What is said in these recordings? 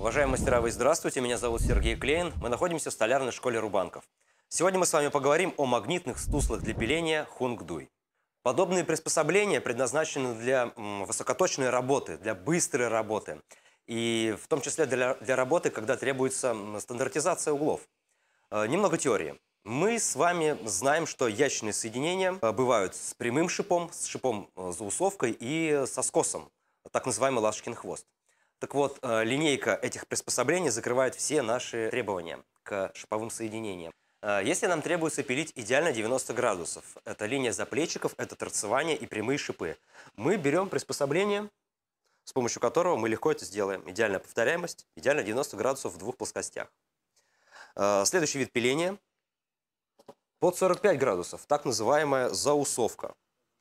Уважаемые мастера, вы здравствуйте. Меня зовут Сергей Клейн. Мы находимся в столярной школе Рубанков. Сегодня мы с вами поговорим о магнитных стуслах для пиления хунгдуй. Подобные приспособления предназначены для высокоточной работы, для быстрой работы. И в том числе для, для работы, когда требуется стандартизация углов. Э, немного теории. Мы с вами знаем, что ящные соединения э, бывают с прямым шипом, с шипом э, заусовкой и со скосом, так называемый лашкин хвост. Так вот, э, линейка этих приспособлений закрывает все наши требования к шиповым соединениям. Э, если нам требуется пилить идеально 90 градусов, это линия заплечиков, это торцевание и прямые шипы, мы берем приспособление, с помощью которого мы легко это сделаем. Идеальная повторяемость, идеально 90 градусов в двух плоскостях. Э, следующий вид пиления под 45 градусов, так называемая заусовка.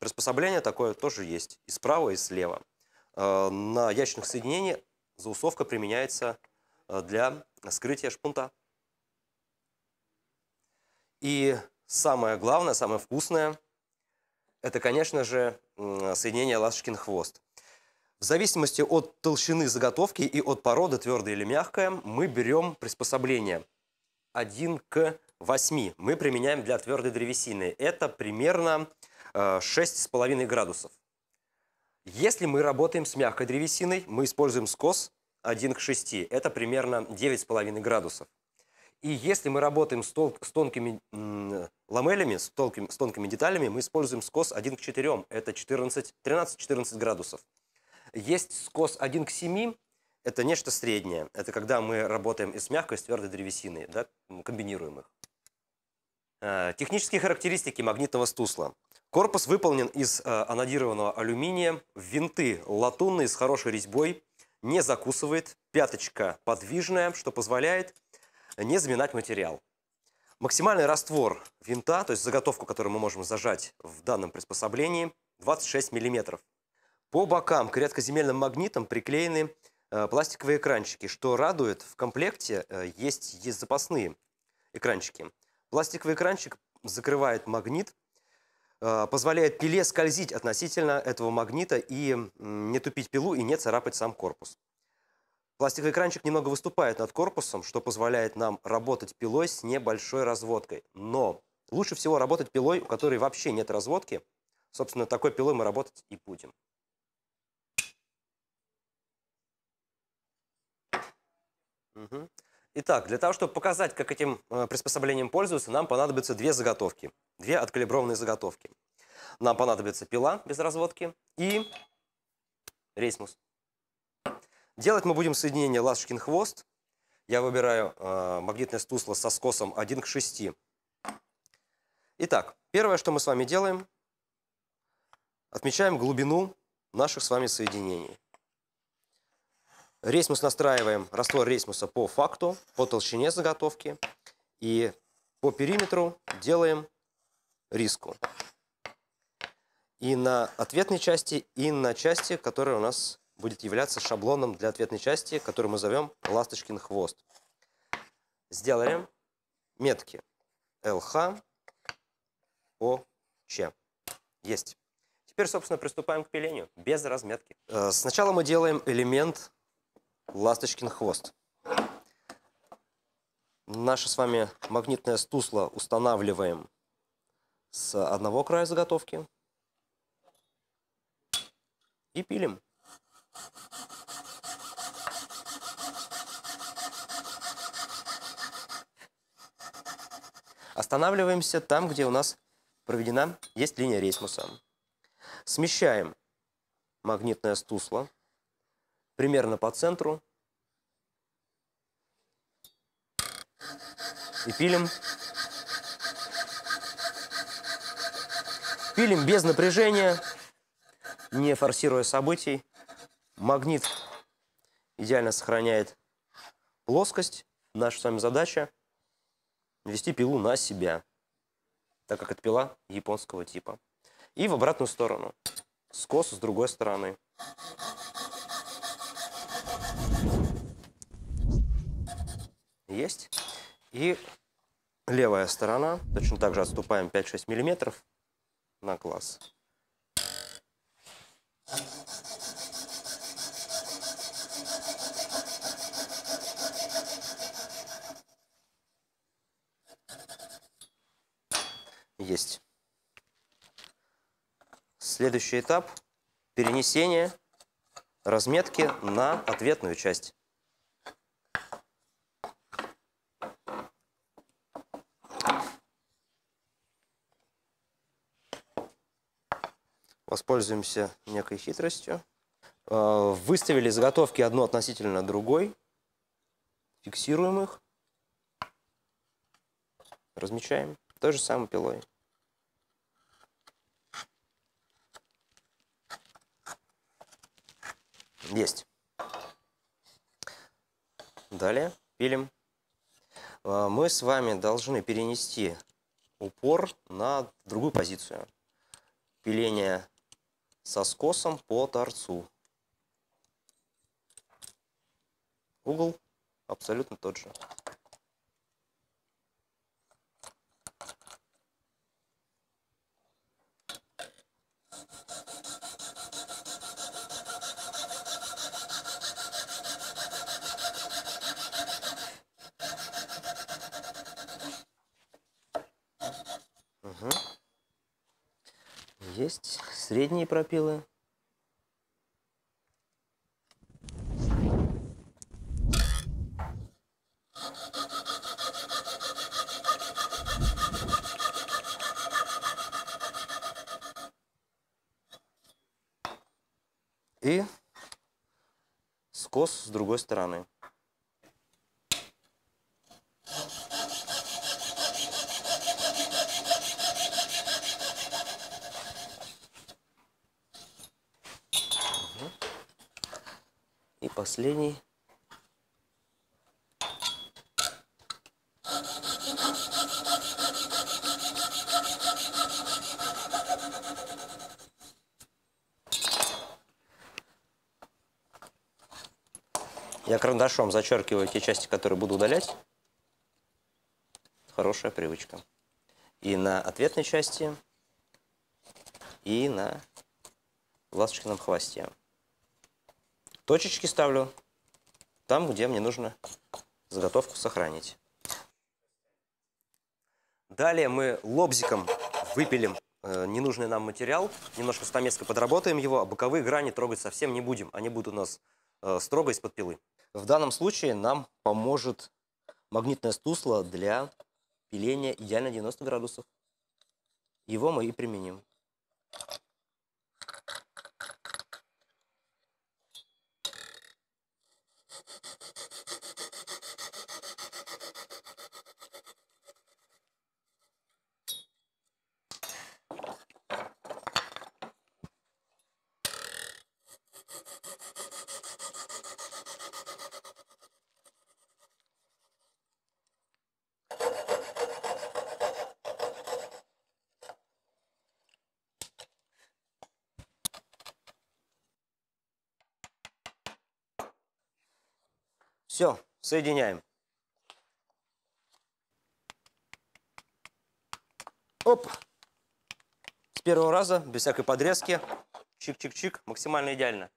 Приспособление такое тоже есть и справа, и слева. Э, на ячных соединениях заусовка применяется э, для скрытия шпунта. И самое главное, самое вкусное, это, конечно же, соединение ласточкин хвост. В зависимости от толщины заготовки и от породы, твердая или мягкая, мы берем приспособление 1 к 8. Мы применяем для твердой древесины. Это примерно 6,5 э, градусов. Если мы работаем с мягкой древесиной, мы используем скос 1 к 6. Это примерно 9,5 градусов. И если мы работаем с, тол- с тонкими ламелями, с, толким, с тонкими деталями, мы используем скос 1 к 4. Это 13-14 градусов. Есть скос 1 к 7. Это нечто среднее. Это когда мы работаем и с мягкой, и с твердой древесиной. Да? Комбинируем их. А, технические характеристики магнитного стусла. Корпус выполнен из э, анодированного алюминия, винты латунные с хорошей резьбой, не закусывает, пяточка подвижная, что позволяет не заминать материал. Максимальный раствор винта, то есть заготовку, которую мы можем зажать в данном приспособлении, 26 мм. По бокам к редкоземельным магнитам приклеены э, пластиковые экранчики. Что радует, в комплекте э, есть, есть запасные экранчики. Пластиковый экранчик закрывает магнит, Э, позволяет пиле скользить относительно этого магнита и не тупить пилу и не царапать сам корпус. Пластиковый экранчик немного выступает над корпусом, что позволяет нам работать пилой с небольшой разводкой. Но лучше всего работать пилой, у которой вообще нет разводки. Собственно, такой пилой мы работать и будем. Угу. Итак, для того, чтобы показать, как этим э, приспособлением пользоваться, нам понадобятся две заготовки две откалиброванные заготовки. Нам понадобится пила без разводки и рейсмус. Делать мы будем соединение ласточкин хвост. Я выбираю э, магнитное стусло со скосом 1 к 6. Итак, первое, что мы с вами делаем, отмечаем глубину наших с вами соединений. Рейсмус настраиваем, раствор рейсмуса по факту, по толщине заготовки и по периметру делаем риску. И на ответной части, и на части, которая у нас будет являться шаблоном для ответной части, которую мы зовем ласточкин хвост. Сделали метки LH, OC. Есть. Теперь, собственно, приступаем к пилению без разметки. Э, сначала мы делаем элемент ласточкин хвост. Наше с вами магнитное стусло устанавливаем с одного края заготовки и пилим. Останавливаемся там, где у нас проведена, есть линия рейсмуса. Смещаем магнитное стусло примерно по центру и пилим Пилим без напряжения, не форсируя событий. Магнит идеально сохраняет плоскость. Наша с вами задача вести пилу на себя, так как это пила японского типа. И в обратную сторону, скос с другой стороны. Есть. И левая сторона, точно так же отступаем 5-6 миллиметров на класс. Есть. Следующий этап – перенесение разметки на ответную часть. воспользуемся некой хитростью. Э, выставили заготовки одну относительно другой, фиксируем их, размечаем той же самой пилой. Есть. Далее пилим. Э, мы с вами должны перенести упор на другую позицию. Пиление со скосом по торцу. Угол абсолютно тот же. Угу. Есть средние пропилы. И скос с другой стороны. последний. Я карандашом зачеркиваю те части, которые буду удалять. Хорошая привычка. И на ответной части, и на ласточкином хвосте. Точечки ставлю там, где мне нужно заготовку сохранить. Далее мы лобзиком выпилим э, ненужный нам материал, немножко стамеской подработаем его, а боковые грани трогать совсем не будем, они будут у нас э, строго из-под пилы. В данном случае нам поможет магнитное стусло для пиления идеально 90 градусов. Его мы и применим. Все, соединяем. Оп! С первого раза, без всякой подрезки. Чик-чик-чик, максимально идеально.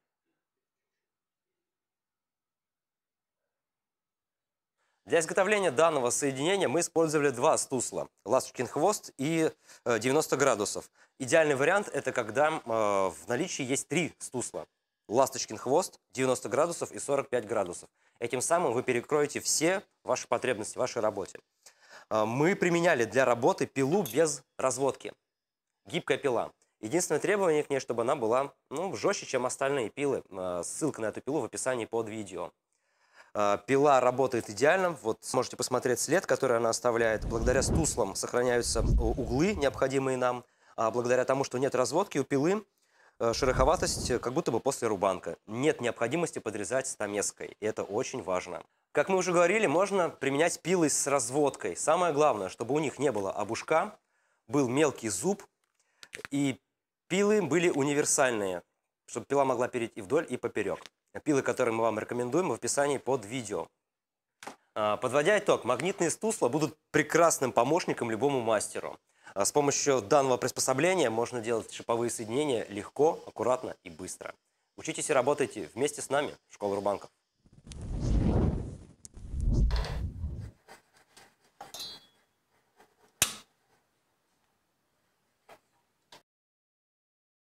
Для изготовления данного соединения мы использовали два стусла. Ласточкин хвост и 90 э, градусов. Идеальный вариант – это когда э, в наличии есть три стусла ласточкин хвост 90 градусов и 45 градусов. Этим самым вы перекроете все ваши потребности в вашей работе. А, мы применяли для работы пилу без разводки. Гибкая пила. Единственное требование к ней, чтобы она была ну, жестче, чем остальные пилы. А, ссылка на эту пилу в описании под видео. А, пила работает идеально. Вот сможете посмотреть след, который она оставляет. Благодаря стуслам сохраняются э, углы, необходимые нам. благодаря тому, что нет разводки у пилы, Э, шероховатость э, как будто бы после рубанка. Нет необходимости подрезать стамеской, и это очень важно. Как мы уже говорили, можно применять пилы с разводкой. Самое главное, чтобы у них не было обушка, был мелкий зуб, и пилы были универсальные, чтобы пила могла перейти и вдоль, и поперек. Пилы, которые мы вам рекомендуем, в описании под видео. А, подводя итог, магнитные стусла будут прекрасным помощником любому мастеру. А с помощью данного приспособления можно делать шиповые соединения легко, аккуратно и быстро. Учитесь и работайте вместе с нами, Школа Рубанков.